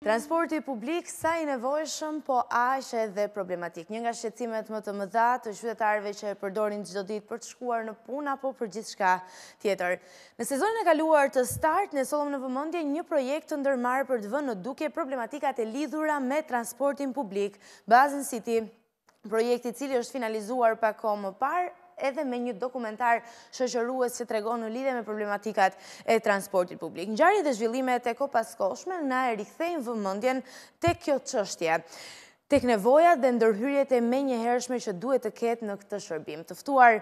Transporti publik sa i nevojshëm, po ashe dhe problematik. Një nga shqecimet më të mëdha të qytetarve që përdorin gjithë do ditë për të shkuar në punë apo për gjithë shka tjetër. Në sezonin e kaluar të start, në solom në vëmëndje një projekt të ndërmarë për të vënë në duke problematikat e lidhura me transportin publik, Bazin City. Projekti cili është finalizuar pa komë par, edhe me një dokumentar shëshëruës që tregon në lidhe me problematikat e transportit publik. Në gjarje dhe zhvillime të eko paskoshme, na e rikthejnë vëmëndjen të kjo të qështje të kënevoja dhe ndërhyrjet e me një hershme që duhet të ketë në këtë shërbim. Tëftuar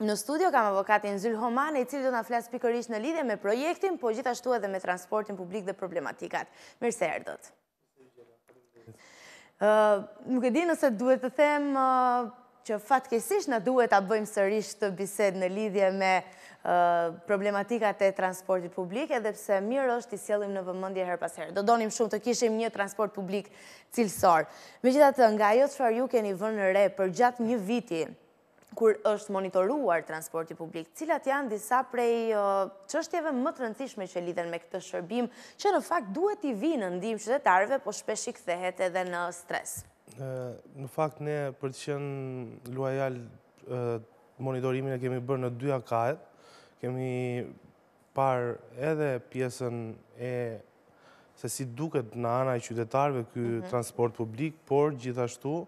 në studio kam avokatin Zyl Homan e cilë do nga flasë pikërish në lidhe me projektin, po gjithashtu edhe me transportin publik dhe problematikat. Mirë se erdët. Nuk e di nëse duhet të them që fatkesisht në duhet a bëjmë sërish të bised në lidhje me problematikat e transporti publik, edhe pse mirë është i sjellim në vëmëndje her pas Do donim shumë të kishim një transport publik cilësor. Me gjitha të nga jo të shfar ju keni vënë në re për gjatë një viti, kur është monitoruar transporti publik, cilat janë disa prej qështjeve më të rëndësishme që lidhen me këtë shërbim, që në fakt duhet i vinë në ndimë qëtetarve, po shpesh i kthehet edhe në stres. Në fakt, ne për të qenë luajal monitorimin e kemi bërë në dy akaj, kemi parë edhe pjesën e se si duket në ana i qytetarve kjo mhm. transport publik, por gjithashtu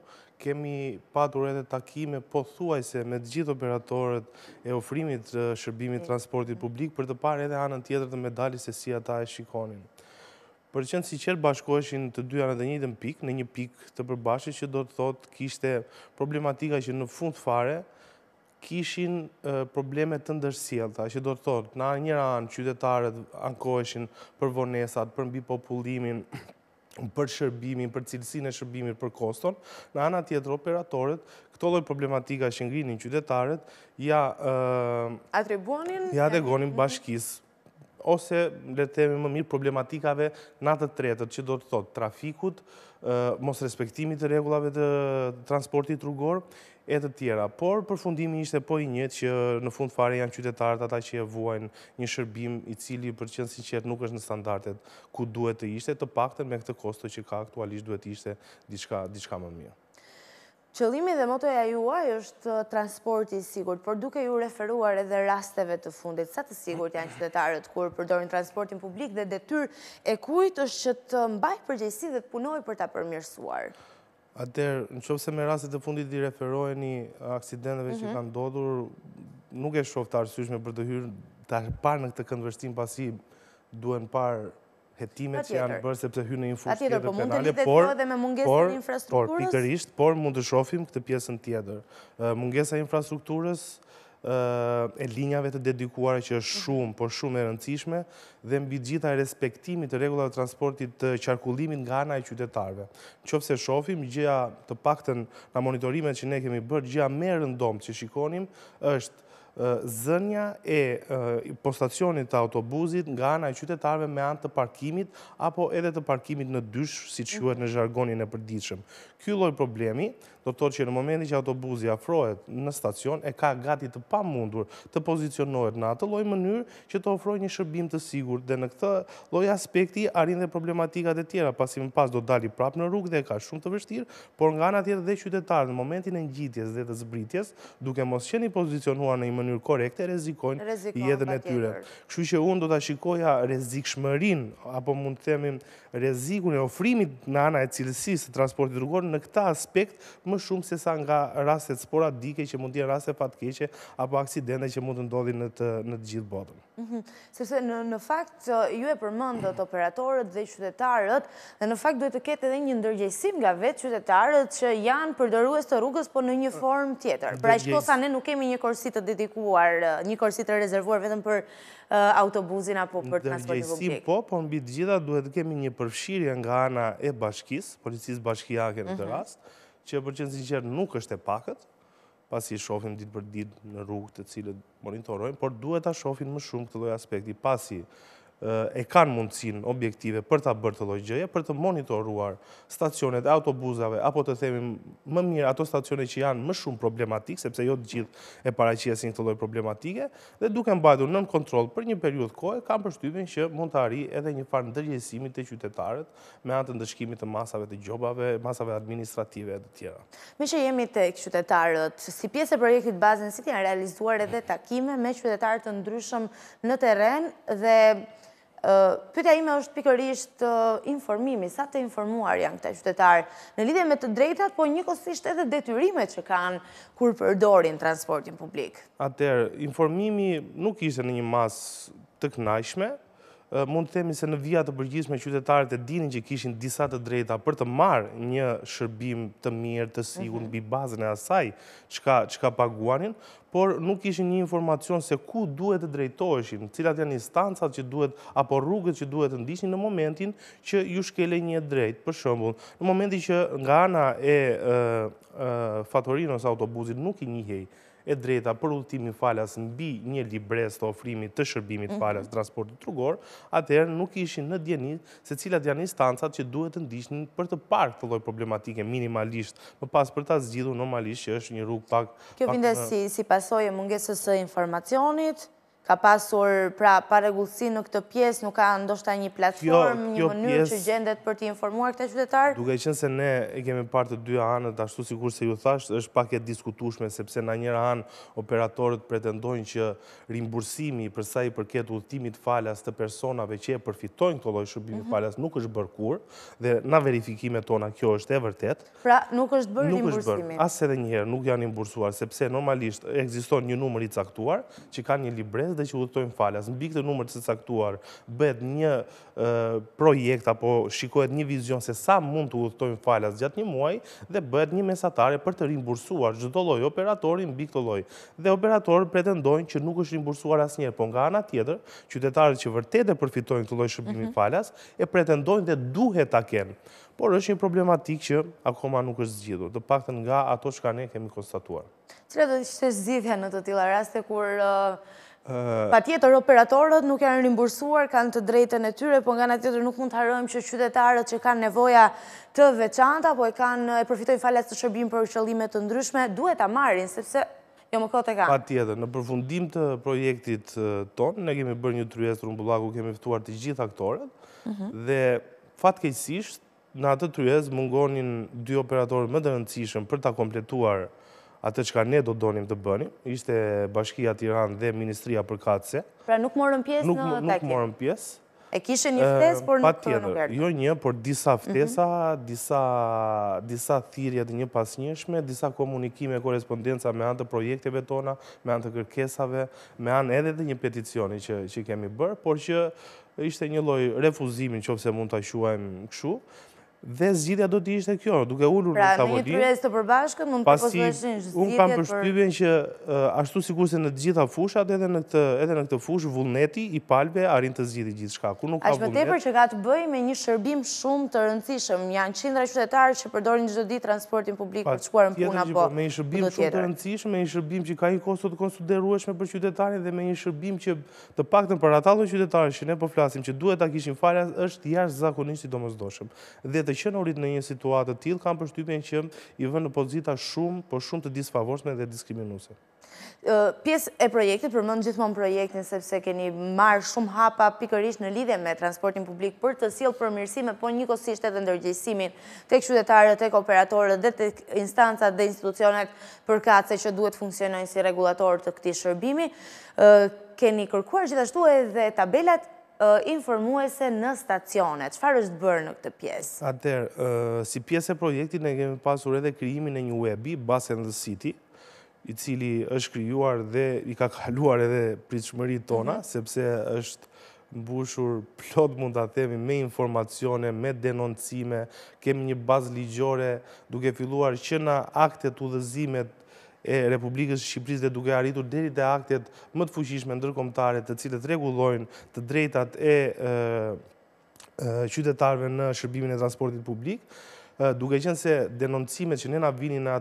kemi patur edhe takime po thuaj se me gjithë operatorët e ofrimit shërbimit transportit publik për të parë edhe anën tjetër të medali se si ata e shikonin për qënë si qërë bashkoheshin të dyja në të një dhën në një pik të përbashkët që do të thotë kishte problematika që në fund fare kishin probleme të ndërsjelta, që do të thotë në njëra anë qytetarët ankoheshin për vonesat, për mbi populimin, për shërbimin, për cilësin e shërbimin, për koston, në anë atjetër operatorët, këto loj problematika që ngrinin qytetarët, ja... Atribuanin... Ja mhm. bashkisë ose letemi më mirë problematikave të tretët, që do të thotë trafikut, mos respektimit të regullave të transportit rrugor, e të tjera. Por, për ishte po i njëjtë që në fund fare janë qytetarët ata që e vuajnë një shërbim i cili për qënë sinqert nuk është në standartet ku duhet të ishte, të pakte me këtë kosto që ka aktualisht duhet ishte diçka më mirë. Qëllimi dhe motoja juaj është uh, transporti sigur, por duke ju referuar edhe rasteve të fundit, sa të sigur të janë qytetarët kur përdorin transportin publik dhe detyr e kujt është që të mbaj përgjësi dhe të punoj për ta përmirësuar? Ader, në qovë se me rastet të fundit i referojni aksidenteve që mhm. kanë dodur, nuk e shoftë arsyshme për të hyrë të parë në këtë këndvështim pasi duen parë hetimet që janë bërë sepse hynë në një fushë tjetër penale, por mund të lidhet po edhe me mungesën e infrastrukturës. Por pikërisht, por mund të shohim këtë pjesën tjetër. Mungesa e infrastrukturës e linjave të dedikuara që është shumë, por shumë e rëndësishme dhe mbi gjitha respektimi të rregullave të transportit të qarkullimit nga ana e qytetarëve. Nëse shohim gjëja të paktën nga monitorimet që ne kemi bërë, gjëja merë e rëndomtë që shikonim është zënja e postacionit të autobuzit nga ana e qytetarve me antë të parkimit apo edhe të parkimit në dysh, si që juhet në zhargonin e përdiqëm. Ky loj problemi, do të që në momenti që autobuzi afrohet në stacion, e ka gati të pa mundur të pozicionohet në atë loj mënyrë që të ofroj një shërbim të sigur dhe në këtë loj aspekti arin dhe problematikat e tjera, pasi më pas do dali prap në rrugë dhe ka shumë të vështirë, por nga ana tjetë dhe qytetarë në momentin e ngjitjes dhe të zbritjes, duke mos qeni pozicionuar në mënyrë korekte, rezikojnë jetën e tyre. Kështu që unë do të shikoja rezik shmërin, apo mund të themim rezikun e ofrimit në ana e cilësis të transportit rrugor në këta aspekt më shumë se sa nga rastet sporadike që mund të jenë rastet patkeqe apo aksidente që mund të ndodhin në të gjithë botën. Mhm. Sepse në fakt ju e përmëndët operatorët dhe qytetarët, dhe në fakt duhet të ketë edhe një ndërgjësim nga vetë qytetarët që janë përdërues të rrugës, po në një mm. form tjetër. Pra ishko sa ne nuk kemi një korsit të dedikuar, një korsit të rezervuar vetëm për autobuzin apo për transportin publik. Ndërgjësim po, po në bitë gjitha duhet të kemi një përfshirje nga ana e bashkis, policis bashkijake në mhm. të rast, që për qenë sinqerë nuk është e pakët, pasi shofim ditë për ditë në rrugë të cilët monitorojmë, por duhet ta shofin më shumë këtë loj aspekti, pasi e kanë mundësin objektive për të bërë të lojgjeje, për të monitoruar stacionet e autobuzave, apo të themim më mirë ato stacionet që janë më shumë problematikë, sepse jo të gjithë e paraqiesin të lojë problematike, dhe duke në nën kontrol për një periud kohë, kam përstupin që mund të arri edhe një farë në të qytetarët me antë ndëshkimit të masave të gjobave, masave administrative e tjera. Me që jemi të qytetarët, si pjesë e projektit bazën, si të realizuar edhe takime me qytetarët të ndryshëm në teren dhe Pyta ime është pikërisht informimi, sa të informuar janë këta qytetarë në lidhje me të drejtat, po njëkosisht edhe detyrimet që kanë kur përdorin transportin publik. Atër, informimi nuk ishe në një mas të knajshme, mund të themi se në vijat të përgjithme qytetarët e dinin që kishin disa të drejta për të marë një shërbim të mirë, të sigur, në bazën e asaj që ka paguanin, por nuk ishin një informacion se ku duhet të drejtoheshin, cilat janë instancat që duhet, apo rrugët që duhet të ndishin në momentin që ju shkele një drejt, për shëmbull. Në momentin që nga ana e fatorinës autobuzit nuk i njëhej, e drejta për ultimin falas në bi një libres të ofrimit të shërbimit mhm. falas transportit trugor, atëherë nuk ishin në djenit se cilat janë instancat që duhet të një për të parë të loj problematike minimalisht, më pas për ta zgjidhu normalisht që është një rrug pak... Kjo vinde si pasoj e mungesës e informacionit, ka pasur pra paregullësi në këtë pjesë, nuk ka ndoshta një platformë, një mënyrë që gjendet për t'i informuar këtë qytetarë? Duke qënë se ne e kemi partë të dy anët, ashtu si kur se ju thashtë, është pak e diskutushme, sepse në njëra anë operatorët pretendojnë që rimbursimi përsa i përket ultimit falas të personave që e përfitojnë këto lojë shërbimi mhm. falas nuk është bërkur, kur, dhe na verifikime tona kjo është e vërtet. Pra nuk është bërë falas dhe që udhëtojmë falas. Në bikë të numër të se caktuar, bet një projekt apo shikohet një vizion se sa mund të udhëtojmë falas gjatë një muaj dhe bet një mesatare për të rimbursuar gjithdo loj operatori në bikë të loj. Dhe operatorë pretendojnë që nuk është rimbursuar asë njerë, po nga ana tjetër, qytetarët që vërtet e përfitojnë të loj shëpimi mhm. falas e pretendojnë dhe duhet të kenë por është një problematikë që akoma nuk është zgjidur, të pakten nga ato që ka ne kemi konstatuar. Qëra do të shtë zidhja në të tila raste kur... Pa tjetër, operatorët nuk janë rimbursuar, kanë të drejten e tyre, po nga në tjetër nuk mund të harëm që qytetarët që kanë nevoja të veçanta, po e kanë, e përfitojnë falet të shërbim për qëllimet të ndryshme, duhet ta marrin, sepse jo më kote kanë. Pa tjetër, në përfundim të projektit ton, ne kemi bërë një tryes të rumbullaku, kemi fëtuar të gjithë aktorët, mhm. dhe fatkejsisht, në atë tryes mungonin dy operatorët më dërëndësishëm për ta kompletuar atë që ka ne do donim të bëni, ishte Bashkia Tiran dhe Ministria për Katëse. Pra nuk morën pjesë në takim? Nuk morën pjesë. E kishe një ftesë, por nuk për nuk erdo? Jo një, por disa mhm. ftesa, disa thirjet një pas njëshme, disa komunikime, korespondenca me anë të projekteve tona, me anë të kërkesave, me anë edhe dhe një peticioni që kemi bërë, por që ishte një loj refuzimin që ofse mund të ashuajmë këshu, dhe zgjidhja do të ishte kjo, duke ulur në favori. Pra, në një kryes të përbashkët, mund të posmeshin zgjidhja për... Unë kam përshpybin që ashtu si se në gjitha fushat, edhe në këtë, edhe në këtë fush, vullneti i palbe arin të zgjidhi gjithë shka. nuk ka vullnet... Ashtë më tepër që ka të bëj me një shërbim shumë të rëndësishëm. Janë qindra qytetarë që përdorin gjithë transportin publik për të shkuar në puna, po... Me një shërbim shumë të rëndësishëm, një shërbim që ka një kosto të konsiderueshme për qytetarin dhe me një shërbim që të për qytetarë që ne po që duhet kishin është i Dhe të qenurit në një situatë të tilë, kam përshtypjen që i vënë në pozita shumë, po shumë të disfavorshme dhe diskriminuse. Pjesë e projektit, përmën gjithmonë projektin, sepse keni marë shumë hapa pikërish në lidhe me transportin publik për të silë përmirësime, po një kosisht edhe ndërgjësimin të qytetarët, të kooperatorët dhe të instancat dhe institucionet përkace që duhet funksionojnë si regulator të këti shërbimi. Keni kërkuar gjithashtu edhe tabelat informuese në stacionet. Qëfar është bërë në këtë pjesë? Atër, si pjesë e projekti, ne kemi pasur edhe kryimin e një webi, Bus and the City, i cili është kryuar dhe i ka kaluar edhe pritëshmëri tona, mhm. sepse është mbushur plot mund të themi me informacione, me denoncime, kemi një bazë ligjore duke filluar që në aktet u dhezimet e Republikës Shqipëris dhe duke arritur deri të aktet më të fushishme ndërkomtare të cilët regulojnë të drejtat e qytetarve në shërbimin e transportit publik, duke qenë se denoncimet që nëna vini në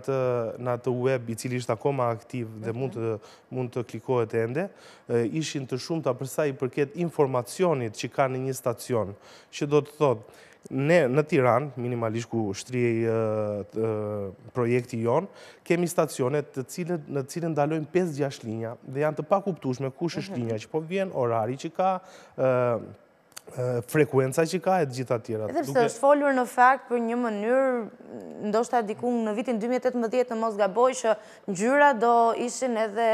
atë web i cili ishtë akoma aktiv dhe mund të klikohet ende, ishin të shumë të apërsa i përket informacionit që ka në një stacion, që do të thotë, Ne në Tiran, minimalisht ku shtrije projekti jonë, kemi stacionet në cilën dalojnë 5-6 linja dhe janë të pakuptushme kush është mhm. linja që po vjen, orari që ka frekuenca që ka e të gjitha tjera. Edhe përse është folur në fakt për një mënyrë, ndoshta dikun në vitin 2018 në Mosgaboj, që gjyra do ishin edhe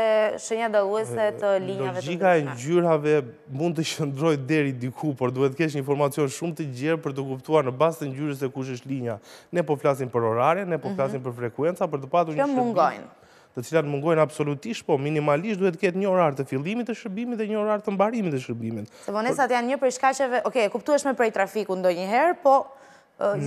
shenja daluese të linjave të të Logika e gjyrave mund të shëndrojt deri diku, por duhet kesh një informacion shumë të gjerë për të kuptuar në bastë të njyrës e kush është linja. Ne po flasin për orare, ne po mhm. flasin për frekuenca, për të patur një shëndrojt. Kjo të cilat mungojnë absolutisht, po minimalisht duhet të ketë një orar të fillimit të shërbimit dhe një orar të mbarimit të shërbimit. Se vonesat janë një prej shkaqeve, okay, kuptu është me për trafikun ndonjëherë, po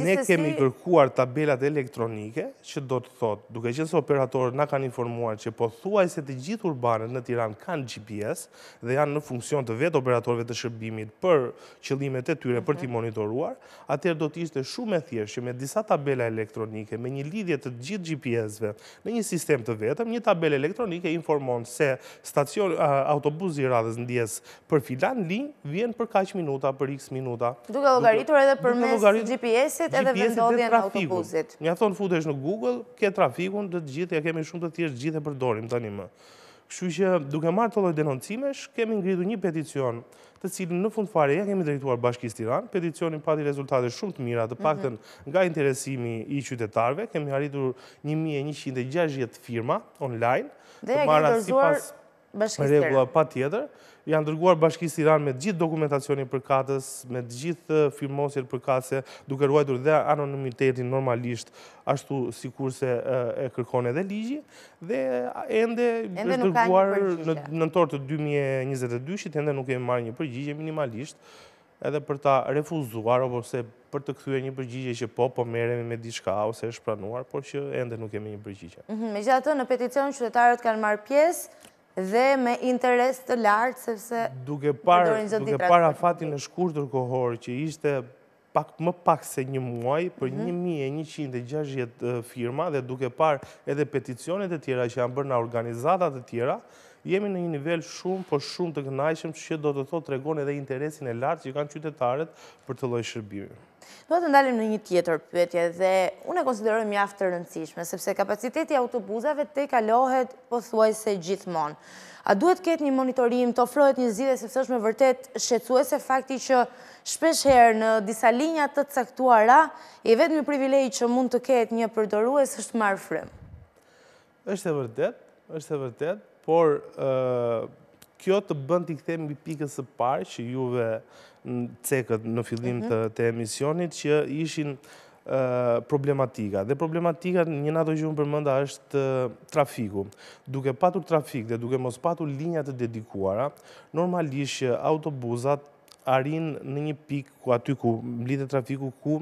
Ne kemi kërkuar tabelat elektronike, që do të thotë, duke qënë se operatorët nga kanë informuar që po thuaj se të gjithë urbanët në Tiran kanë GPS dhe janë në funksion të vetë operatorëve të shërbimit për qëllimet e tyre për mhm. t'i monitoruar, atër do t'ishte shumë e thjeshtë që me disa tabela elektronike, me një lidhje të gjithë GPS-ve në një sistem të vetëm, një tabela elektronike informon se stacion autobus i radhës në dies për filan linë vjen për kaq minuta, për x minuta. Duke logaritur edhe për mes GPS? GPS-it edhe vendodhjen autobusit. Nja thonë futesh në Google, ke trafikun dhe të gjithë, ja kemi shumë të tjeshtë gjithë e përdorim të animë. Këshu që duke marë të loj denoncimesh, kemi ngridu një peticion të cilin në fund fare, ja kemi drejtuar bashkis Tiran, peticionin pati rezultate shumë të mira të mhm. pakten nga interesimi i qytetarve, kemi arritur 1160 firma online, dhe marra si pas... Bashkisë Tiranë. pa tjetër. Janë dërguar Bashkisë Tiranë me të gjithë dokumentacionin për katës, me të gjithë firmosjet për katëse, duke ruajtur dhe anonimitetin normalisht, ashtu si kurse e, kërkone kërkon edhe ligji dhe ende është dërguar në nëntor të 2022-shit, ende nuk kemi marrë një përgjigje minimalisht edhe për ta refuzuar ose për të kthyer një përgjigje që po po merremi me diçka ose është pranuar, por që ende nuk kemi një përgjigje. Me -hmm. Megjithatë në peticion qytetarët kanë marrë pjesë dhe me interes të lartë, sepse... Duke par afatin e shkurtur kohorë, që ishte pak më pak se një muaj, për 1.160 mhm. firma, dhe duke par edhe peticionet e tjera që janë bërë në organizatat e tjera, jemi në një nivel shumë, po shumë të gënajshëm që do të thotë tregon edhe interesin e lartë që kanë qytetarët për të lojë shërbimi. Do të ndalim në një tjetër pëtje dhe unë e konsideroj jaftë të rëndësishme, sepse kapaciteti autobuzave te kalohet po thuaj se gjithmonë. A duhet ketë një monitorim, të ofrojt një zide, sepse është me vërtet shetsuese fakti që shpesh herë në disa linjat të caktuara, e vetë një privilegj që mund të ketë një përdorues është marë frëmë. është e vërtet, është e vërtet, por kjo të bënd t'i këthemi bi pikës e parë që juve në cekët në fillim mhm. të emisionit që ishin problematika. Dhe problematika një nga të gjumë përmënda është trafiku. Duke patur trafik dhe duke mos patur linjat të dedikuara, normalisht autobuzat arin në një pik ku aty ku mblite trafiku ku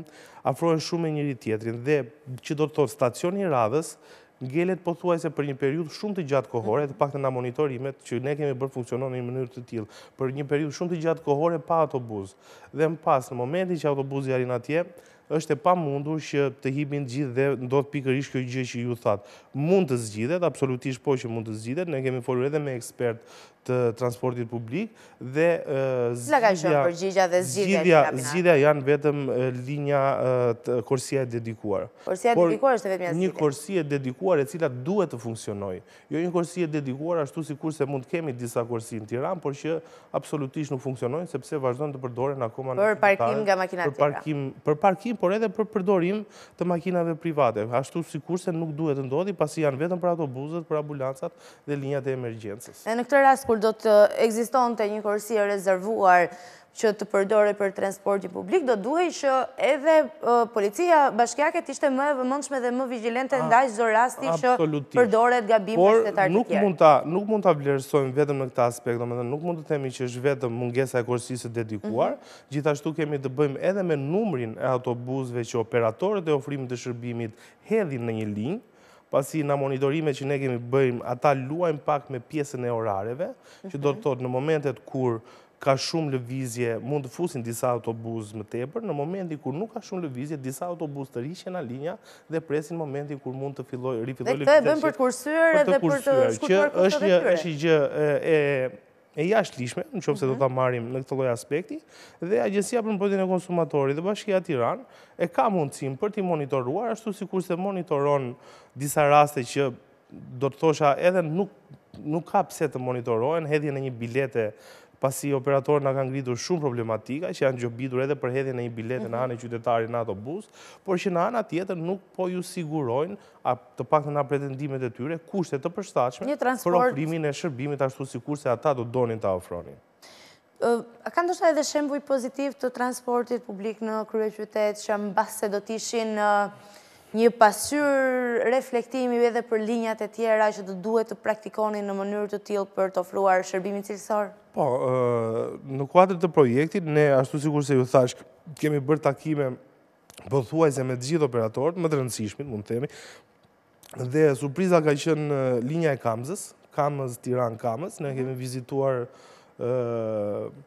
afrojnë shumë e njëri tjetrin. Dhe që do të thotë stacioni radhës Ngelet po thuaj se për një periud shumë të gjatë kohore, dhe pak të nga monitorimet që ne kemi bërë funksionon në një mënyrë të tjilë, për një periud shumë të gjatë kohore pa autobuz. Dhe në pas, në momenti që autobuz i arin atje, është e pa mundur që të hibin gjithë dhe ndodhë pikërish kjo gjithë që ju thatë. Mund të zgjithet, absolutisht po që mund të zgjithet, ne kemi folur edhe me ekspert të transportit publik dhe zgjidhja janë vetëm linja korsia e dedikuar. Korsia e dedikuar është vetëm janë zgjidhja? Një korsia e dedikuar e cila duhet të funksionoj. Jo një korsia e dedikuar ashtu si kurse mund kemi disa korsin të tiran, por që absolutisht nuk funksionoj, sepse vazhdojnë të përdoren akoma në përparkim. Për parkim nga të Për parkim, por edhe për përdorim të makinave private. Ashtu si kurse nuk duhet të ndodhi, pasi janë vetëm për autobuzet, për ambulancat dhe linjat e emergjensës. në këtë rast, kur do të egziston të një kërsi e rezervuar që të përdore për transporti publik, do duhej që edhe policia bashkjaket ishte më e vëmëndshme dhe më vigilente ndaj zorasti që përdore të gabim për shtetar të Por Nuk mund të avlerësojmë vetëm në këta aspekt, nuk mund të temi që është vetëm mungesa e korsisë dedikuar, mhm. gjithashtu kemi të bëjmë edhe me numrin e autobusve që operatorët e ofrimit të shërbimit hedhin në një linjë, pasi në monitorime që ne kemi bëjmë, ata luajmë pak me pjesën e orareve, që do të mhm. thotë në momentet kur ka shumë lëvizje, mund të fusin disa autobuz më tepër, në momentin kur nuk ka shumë lëvizje, disa autobus të rishën a linja dhe presin momentin kur mund të filloj, lëvizje. Dhe këtë e bëm për të kursyre dhe për të shkutuar këtë dhe tyre. Që është një gjë e e jashtë lishme, në qëpëse do mhm. të marim në këtë loj aspekti, dhe Agencia për Mbrojtjen e Konsumatorit dhe Bashkia Tiran e ka mundësim për t'i monitoruar, ashtu si kurse monitoron disa raste që do të thosha edhe nuk, nuk ka pse të monitorohen, hedhjen e një bilete pasi operatorët nga kanë gritur shumë problematika, që janë gjobitur edhe për hedhin e i bilete në mhm. anë e qytetari në autobus, por që në anë atjetër nuk po ju sigurojnë të pak në nga pretendimet e tyre kushtet të përstachme për ofrimin e shërbimit ashtu si kurse ata do donin të ofronin. A ka ndoshta edhe shembuj pozitiv të transportit publik në krye qytet që se do tishin në një pasyr reflektimi edhe për linjat e tjera që të duhet të praktikoni në mënyrë të tjilë për të ofruar shërbimin cilësor? Po, në kuatër të projektit, ne ashtu sigur se ju thash, kemi bërë takime bëthuajse me gjithë operatorët, më të rëndësishmit, mund të temi, dhe surpriza ka qënë linja e Kamzës, Kamës, Tiran Kamës, ne kemi vizituar përgjë,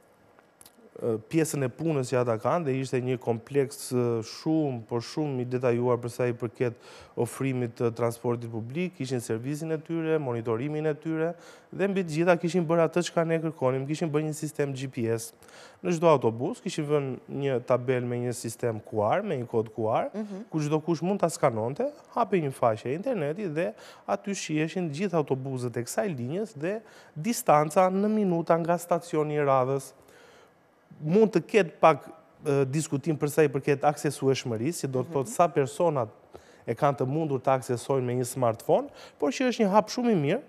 pjesën e punës që ata kanë dhe ishte një kompleks shumë, por shumë i detajuar përsa i përket ofrimit të transportit publik, kishin servisin e tyre, monitorimin e tyre, dhe mbi të gjitha kishin bërë atë që ka ne kërkonim, kishin bërë një sistem GPS. Në gjdo autobus kishin vën një tabel me një sistem QR, me një kod QR, mhm. ku gjdo kush mund të skanonte, hape një fashe e interneti dhe aty shieshin gjithë autobuzet e kësaj linjës dhe distanca në minuta nga stacioni radhës mund të ketë pak diskutim përsa i përket aksesu e shmëris, si do të thotë mhm. sa personat e kanë të mundur të aksesojnë me një smartphone, por që është një hap shumë i mirë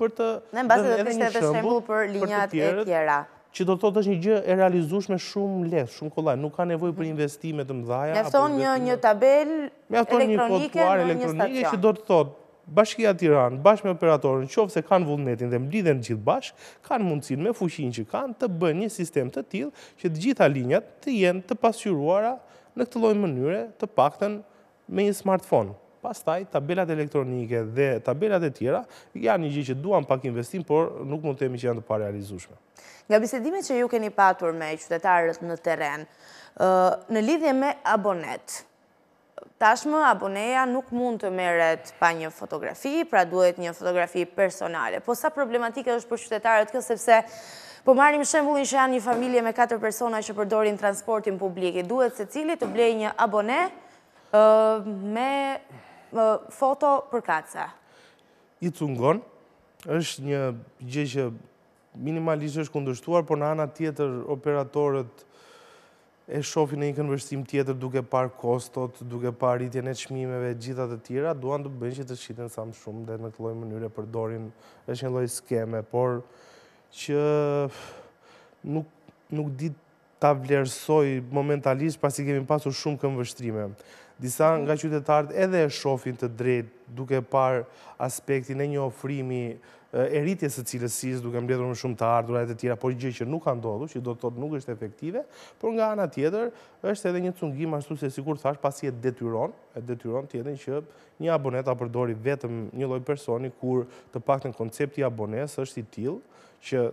për të... Në në basë të të për linjat e tjera. Që do të thotë është një gjë e realizush me shumë lesh, shumë kolaj, nuk ka nevoj për mhm. investimet të mdhaja. Me afton një tabel elektronike në një stacion. Që do të thotë bashkia Tiran, bashkë me operatorën, qovë se kanë vullnetin dhe mblidhen gjithë bashkë, kanë mundësin me fushin që kanë të bë një sistem të tilë që të gjitha linjat të jenë të pasyruara në këtë lojnë mënyre të pakten me një smartphone. Pas taj, tabelat elektronike dhe tabelat e tjera janë një gjithë që duan pak investim, por nuk mund temi që janë të pare realizushme. Nga bisedime që ju keni patur me qytetarët në teren, në lidhje me abonet, tashmë aboneja nuk mund të meret pa një fotografi, pra duhet një fotografi personale. Po sa problematike është për qytetarët kjo, sepse Po marim shembulin që janë një familje me 4 persona që përdorin transportin publik e duhet se cili të blej një abone me foto për kaca. I të është një gjeshë minimalisë është kundështuar, por në anë atjetër operatorët e shofi në një kënvërstim tjetër duke par kostot, duke par rritjen e qmimeve, gjithat të tjera, duan të bëjnë që të shqiten sa më shumë dhe në të lojë mënyre përdorin, është një lojë skeme, por që nuk dit të vlerësoj momentalisht pasi kemi pasur shumë kënvërstrime disa nga qytetarët edhe e shofin të drejt duke par aspektin e një ofrimi e rritjes e cilësis duke mbledhur më shumë të ardhurat e tjera, por gjë që nuk ka ndodhur, që do të thotë nuk është efektive, por nga ana tjetër është edhe një cungim ashtu se sikur thash pasi e detyron, e detyron tjeden që një abonet a përdori vetëm një lloj personi kur të paktën koncepti i abonesë është i tillë që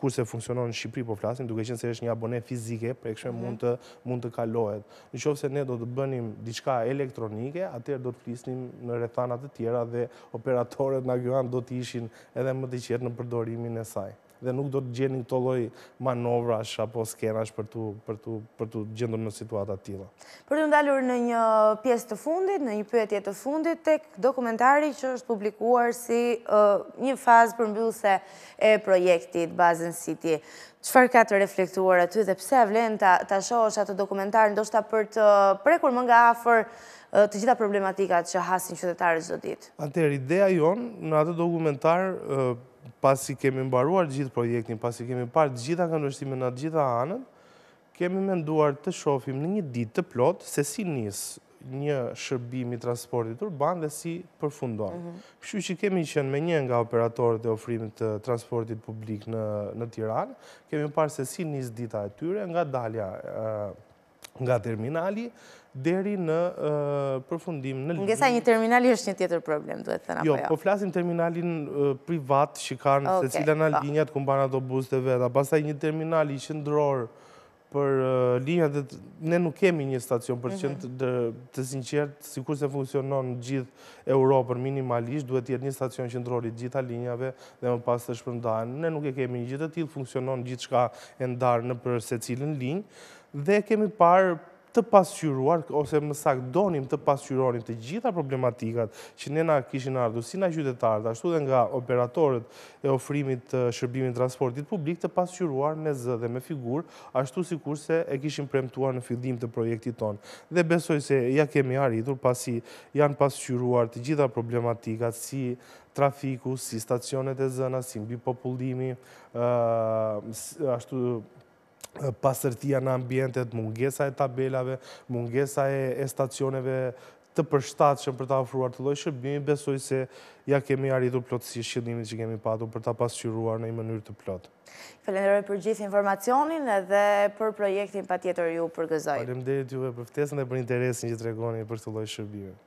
kur se funksionon në Shqipëri po flasim, duke qenë se është një abonet fizike, për e mhm. mund të mund të kalohet. Në qofë se ne do të bënim diçka elektronike, atër do të flisnim në rethanat të tjera dhe operatorët në gjuan do të ishin edhe më të qetë në përdorimin e saj dhe nuk do të gjeni këto lloj manovrash apo skenash për tu për tu për tu gjendur në situata të tilla. Për të ndalur në një pjesë të fundit, në një pyetje të fundit tek dokumentari që është publikuar si një fazë përmbyllëse e projektit Bazen City. Çfarë ka të reflektuar aty dhe pse vlen ta ta është atë dokumentar ndoshta për të prekur më nga afër të gjitha problematikat që hasin qytetarët çdo ditë. Atëherë ideja jon në atë dokumentar pasi kemi mbaruar gjithë projektin, pasi kemi parë gjitha këndërshtime në gjitha anën, kemi menduar të shofim në një ditë të plotë se si njësë një shërbimi transportit urban dhe si përfundon. Përshu mhm. që kemi qenë me një nga operatorët e ofrimit të transportit publik në Tiran, kemi parë se si njësë dita e tyre nga dalja nga terminali, deri në përfundim në lidhje. Ngesa një terminali është një tjetër problem, duhet të thënë jo, apo jo? Jo, po flasim terminalin privat, shikarnë, se cila në po. linjat ku mbanë ato bus të veta, pasaj një terminali që ndrorë për linjat, ne nuk kemi një stacion, për mhm. që të sinqert, si kur se funksionon gjithë Europër minimalisht, duhet jetë një stacion që ndrorit gjitha linjave dhe më pas të shpërndajnë. Ne nuk e kemi një gjithë të tjilë, funksionon gjithë shka ndarë në për se cilin linjë, dhe kemi parë të pasqyruar, ose më sakt donim të pasqyronim të gjitha problematikat që ne na kishin ardhur si na qytetarët, ashtu dhe nga operatorët e ofrimit të shërbimit transportit publik të pasqyruar me zë dhe me figur, ashtu si kurse e kishin premtuar në fillim të projektit ton. Dhe besoj se ja kemi arritur pasi janë pasqyruar të gjitha problematikat si trafiku, si stacionet e zëna, si mbi popullimi, ashtu pasërtia në ambjentet, mungesa e tabelave, mungesa e stacioneve të që për të ofruar të lojë shërbimi, besoj se ja kemi arritur plotësisht qëllimit që kemi patu për ta pasqyruar në i mënyrë të plotë. Falenderoj për gjithë informacionin dhe për projektin pa tjetër ju për gëzoj. Falenderit juve për ftesën dhe për interesin që të regoni për të lojë shërbimi.